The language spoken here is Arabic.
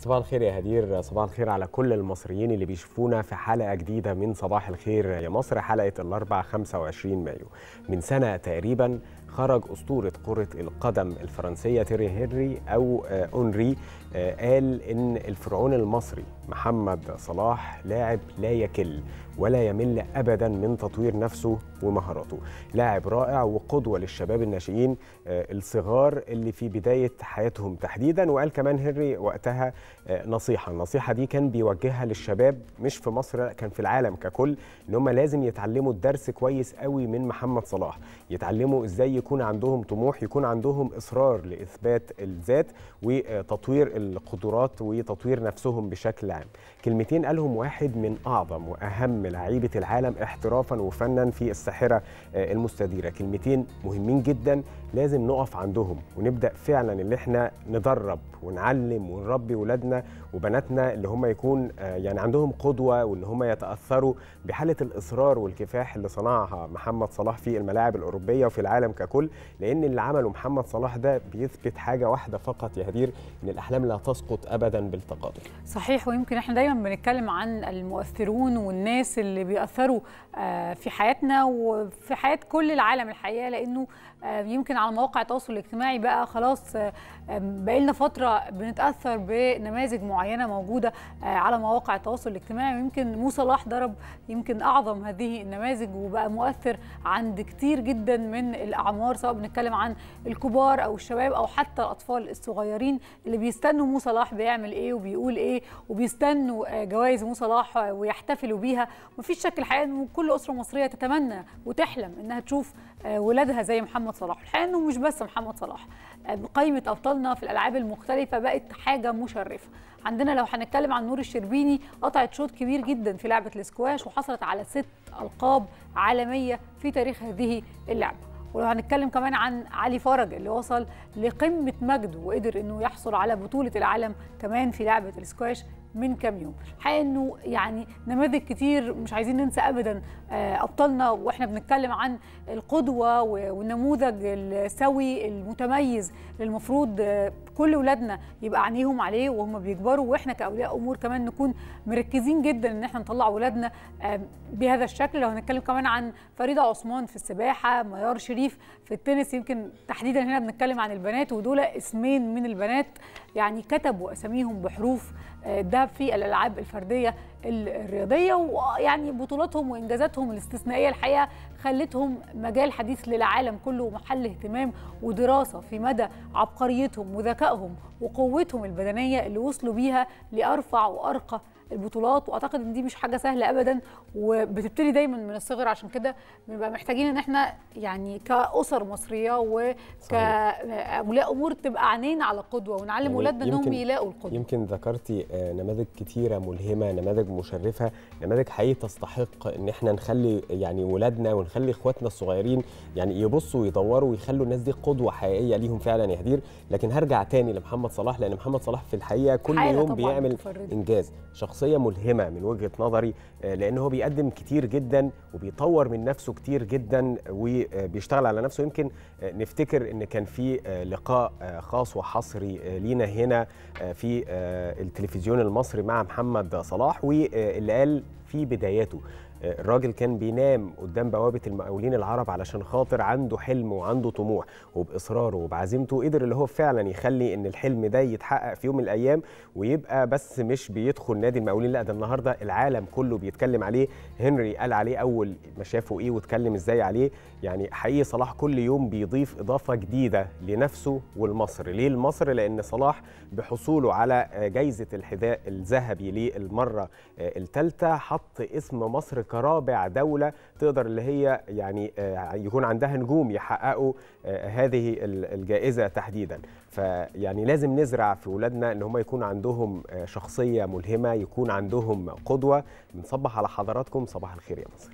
صباح الخير يا هدير صباح الخير على كل المصريين اللي بيشوفونا في حلقة جديدة من صباح الخير يا مصر حلقة الأربع 25 مايو من سنة تقريبا خرج أسطورة كرة القدم الفرنسية تيري هنري أو آه، أونري آه، قال إن الفرعون المصري محمد صلاح لاعب لا يكل ولا يمل أبدا من تطوير نفسه ومهاراته لاعب رائع وقدوة للشباب الناشئين آه، الصغار اللي في بداية حياتهم تحديدا وقال كمان هنري وقتها نصيحة النصيحة دي كان بيوجهها للشباب مش في مصر كان في العالم ككل إن هم لازم يتعلموا الدرس كويس قوي من محمد صلاح يتعلموا إزاي يكون عندهم طموح يكون عندهم إصرار لإثبات الذات وتطوير القدرات وتطوير نفسهم بشكل عام كلمتين قالهم واحد من أعظم وأهم لعيبة العالم احترافا وفنا في الساحرة آه، المستديرة كلمتين مهمين جدا لازم نقف عندهم ونبدأ فعلا اللي احنا ندرب ونعلم ونربي ولادنا وبناتنا اللي هم يكون آه، يعني عندهم قدوة وان هم يتأثروا بحالة الإصرار والكفاح اللي صنعها محمد صلاح في الملاعب الأوروبية وفي العالم ككل ككل لان اللي عمله محمد صلاح ده بيثبت حاجه واحده فقط يا هدير ان الاحلام لا تسقط ابدا بالتقادم صحيح ويمكن احنا دايما بنتكلم عن المؤثرون والناس اللي بيأثروا آه، في حياتنا وفي حياه كل العالم الحقيقه لانه آه، يمكن على مواقع التواصل الاجتماعي بقى خلاص آه، بقى لنا فتره بنتاثر بنماذج معينه موجوده على مواقع التواصل الاجتماعي ويمكن مو صلاح ضرب يمكن اعظم هذه النماذج وبقى مؤثر عند كتير جدا من الاعمار الاعمار سواء بنتكلم عن الكبار او الشباب او حتى الاطفال الصغيرين اللي بيستنوا مو صلاح بيعمل ايه وبيقول ايه وبيستنوا آه، جوائز مو صلاح آه، ويحتفلوا بيها مفيش شك الحقيقه ان كل اسره مصريه تتمنى وتحلم انها تشوف آه، ولادها زي محمد صلاح الحقيقه انه مش بس محمد صلاح قائمه ابطالنا في الالعاب المختلفه بقت حاجه مشرفه عندنا لو هنتكلم عن نور الشربيني قطعت شوط كبير جدا في لعبه الاسكواش وحصلت على ست القاب عالميه في تاريخ هذه اللعبه ولو هنتكلم كمان عن علي فرج اللي وصل لقمه مجده وقدر انه يحصل على بطوله العالم كمان في لعبه السكواش من كام يوم الحقيقه انه يعني نماذج كتير مش عايزين ننسى ابدا آه، ابطالنا واحنا بنتكلم عن القدوه والنموذج السوي المتميز اللي المفروض آه، كل اولادنا يبقى عينيهم عليه وهم بيكبروا واحنا كاولياء امور كمان نكون مركزين جدا ان احنا نطلع اولادنا آه، بهذا الشكل لو هنتكلم كمان عن فريده عثمان في السباحه ميار شريف في التنس يمكن تحديدا هنا بنتكلم عن البنات ودول اسمين من البنات يعني كتبوا اساميهم بحروف ده الذهب في الالعاب الفرديه الرياضيه ويعني بطولاتهم وانجازاتهم الاستثنائيه الحقيقه خلتهم مجال حديث للعالم كله ومحل اهتمام ودراسة في مدى عبقريتهم وذكائهم وقوتهم البدنية اللي وصلوا بيها لأرفع وأرقى البطولات واعتقد ان دي مش حاجه سهله ابدا وبتبتدي دايما من الصغر عشان كده بنبقى محتاجين ان احنا يعني كاسر مصريه وكاولياء امور تبقى عينينا على القدوه ونعلم يعني اولادنا انهم يلاقوا القدوه يمكن ذكرتي آه، نماذج كتيره ملهمه نماذج مشرفه نماذج حقيقي تستحق ان احنا نخلي يعني ولادنا ونخلي اخواتنا الصغيرين يعني يبصوا ويدوروا ويخلوا الناس دي قدوه حقيقيه ليهم فعلا يا هدير لكن هرجع تاني لمحمد صلاح لان محمد صلاح في الحقيقه كل يوم بيعمل متفرد. انجاز شخصيه ملهمه من وجهه نظري آه، لان هو بيقدم كتير جدا وبيطور من نفسه كتير جدا وبيشتغل على نفسه يمكن آه، نفتكر ان كان في آه، لقاء خاص وحصري لينا هنا في التلفزيون المصري مع محمد صلاح واللي قال في بداياته الراجل كان بينام قدام بوابه المقاولين العرب علشان خاطر عنده حلم وعنده طموح وباصراره وبعزيمته قدر اللي هو فعلا يخلي ان الحلم ده يتحقق في يوم من الايام ويبقى بس مش بيدخل نادي المقاولين لا ده النهارده العالم كله بيتكلم عليه هنري قال عليه اول ما شافه ايه واتكلم ازاي عليه يعني حقيقي صلاح كل يوم بيضيف اضافه جديده لنفسه ولمصر ليه لمصر لان صلاح بحصوله على جائزه الحذاء الذهبي للمره الثالثه حط اسم مصر كرابع دوله تقدر اللي هي يعني آه، يكون عندها نجوم يحققوا آه، هذه الجائزه تحديدا فيعني لازم نزرع في ولادنا ان هم يكون عندهم آه، شخصيه ملهمه يكون عندهم قدوه بنصبح على حضراتكم صباح الخير يا مصر